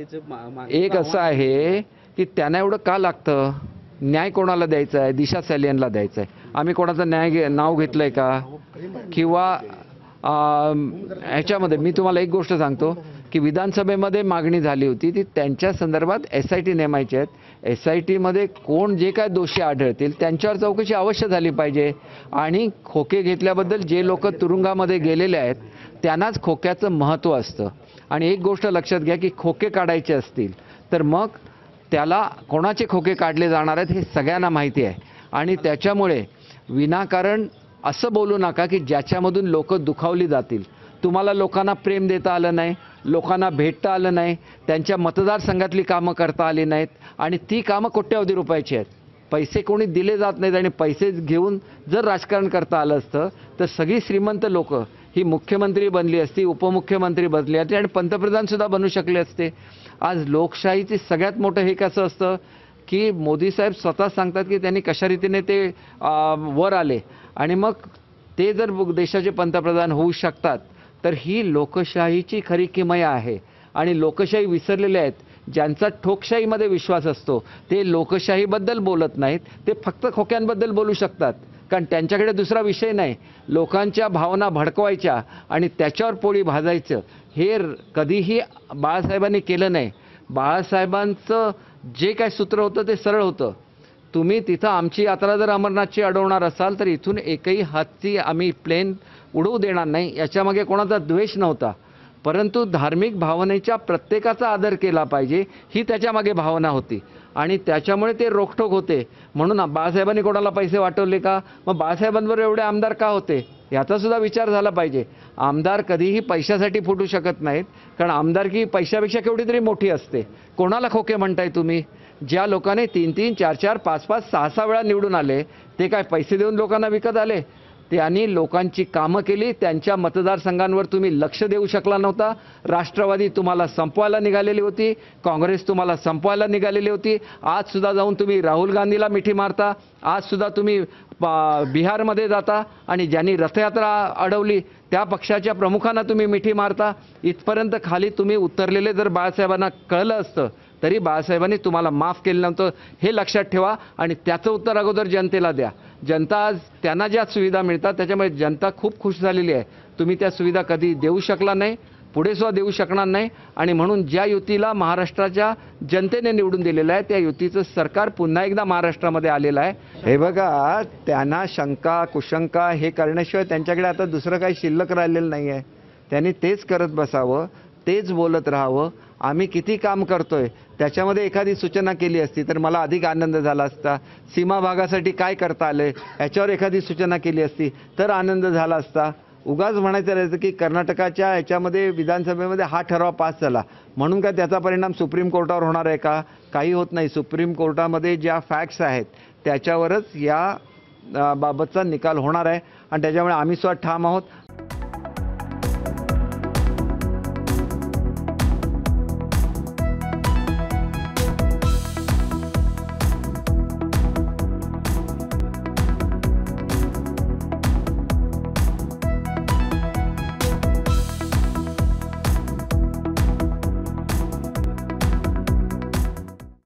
एक असं आहे की त्यांना एवढं का लागतं न्याय कोणाला द्यायचा आहे दिशा सॅलियनला द्यायचा आहे आम्ही कोणाचं न्याय नाव घेतलंय का किंवा ह्याच्यामध्ये मी तुम्हाला एक गोष्ट सांगतो की विधानसभेमध्ये मागणी झाली होती ती त्यांच्या संदर्भात एस आय टी नेमायची आहेत एस आय टीमध्ये कोण जे काय दोषी आढळतील त्यांच्यावर चौकशी अवश्य झाली पाहिजे आणि खोके घेतल्याबद्दल जे लोक तुरुंगामध्ये गेलेले आहेत त्यांनाच खोक्याचं महत्त्व असतं आणि एक गोष्ट लक्षात घ्या की खोके काढायचे असतील तर मग त्याला कोणाचे खोके काढले जाणार आहेत हे सगळ्यांना माहिती आहे आणि त्याच्यामुळे विनाकारण असं बोलू नका की ज्याच्यामधून लोकं दुखावली जातील तुम्हाला लोकांना प्रेम देता आलं नाही लोकांना भेटता आलं नाही त्यांच्या मतदारसंघातली कामं करता आली नाहीत आणि ती कामं कोट्यावधी रुपयाची आहेत पैसे कोणी दिले जात नाहीत आणि पैसे घेऊन जर राजकारण करता आलं असतं तर सगळी श्रीमंत लोक ही मुख्यमंत्री बनली असती उपमुख्यमंत्री बनली असते आणि पंतप्रधानसुद्धा बनू शकले असते आज लोकशाहीचे सगळ्यात मोठं हे कसं असतं की मोदी साहेब स्वतः सांगतात की त्यांनी कशा रीतीने ते वर आले आणि मग ते जर देशाचे पंतप्रधान होऊ शकतात तर ही लोकशाहीची खरी किमया आहे आणि लोकशाही विसरलेले आहेत ज्यांचा ठोकशाहीमध्ये विश्वास असतो ते लोकशाहीबद्दल बोलत नाहीत ते फक्त खोक्यांबद्दल बोलू शकतात कारण त्यांच्याकडे दुसरा विषय नाही लोकांच्या भावना भडकवायच्या आणि त्याच्यावर पोळी भाजायचं हे कधीही बाळासाहेबांनी केलं नाही बाळासाहेबांचं जे काय सूत्र होतं ते सरळ होतं तुम्ही तिथं आमची यात्रा जर अमरनाथची अडवणार असाल तर इथून एकही हातची आम्ही प्लेन उडवू देणार नाही याच्यामागे कोणाचा द्वेष नव्हता परंतु धार्मिक भावनेच्या प्रत्येकाचा आदर केला पाहिजे ही त्याच्यामागे भावना होती आणि त्याच्यामुळे ते रोखोक होते म्हणून बाळासाहेबांनी कोणाला पैसे वाटवले का मग बाळासाहेबांवर एवढे आमदार का होते याचासुद्धा विचार झाला पाहिजे आमदार कधीही पैशासाठी फुटू शकत नाहीत कारण आमदारकी पैशापेक्षा केवढी तरी मोठी असते कोणाला खोके म्हणताय तुम्ही ज्या लोकांनी तीन तीन चार चार पाच पाच सहा सहा वेळा निवडून आले ते काय पैसे देऊन लोकांना विकत आले त्यांनी लोकांची कामं केली त्यांच्या मतदारसंघांवर तुम्ही लक्ष देऊ शकला नव्हता राष्ट्रवादी तुम्हाला संपवायला निघालेली होती काँग्रेस तुम्हाला संपवायला निघालेली होती आज सुद्धा जाऊन तुम्ही राहुल गांधीला मिठी मारता आज सुद्धा तुम्ही बिहारमध्ये जाता आणि ज्यांनी रथयात्रा अडवली त्या पक्षाच्या प्रमुखांना तुम्ही मिठी मारता इथपर्यंत खाली तुम्ही उतरलेले जर बाळासाहेबांना कळलं असतं तरी बाळासाहेबांनी तुम्हाला माफ केलं नव्हतं हे लक्षात ठेवा आणि त्याचं उत्तर अगोदर जनतेला द्या जनता आज त्यांना ज्या सुविधा मिळतात त्याच्यामुळे जनता खूप खुश झालेली आहे तुम्ही त्या सुविधा कधी देऊ शकला नाही पुढे सुद्धा देऊ शकणार नाही आणि म्हणून ज्या युतीला महाराष्ट्राच्या जनतेने निवडून दिलेलं आहे त्या युतीचं सरकार पुन्हा एकदा महाराष्ट्रामध्ये आलेलं आहे हे बघा त्यांना शंका कुशंका हे करण्याशिवाय त्यांच्याकडे आता दुसरं काही शिल्लक राहिलेलं नाही आहे त्यांनी तेच करत बसावं तेच बोलत राहावं आम्ही किती काम करतोय त्याच्यामध्ये एखादी सूचना केली असती तर मला अधिक आनंद झाला असता सीमा भागासाठी काय करता आले याच्यावर एखादी सूचना केली असती तर आनंद झाला असता उगाच म्हणायचं राहायचं की कर्नाटकाच्या याच्यामध्ये विधानसभेमध्ये हा ठराव पास झाला म्हणून का त्याचा परिणाम सुप्रीम कोर्टावर होणार आहे का काही होत नाही सुप्रीम कोर्टामध्ये ज्या फॅक्ट्स आहेत त्याच्यावरच या बाबतचा निकाल होणार आहे आणि त्याच्यामुळे आम्ही स्वतः ठाम आहोत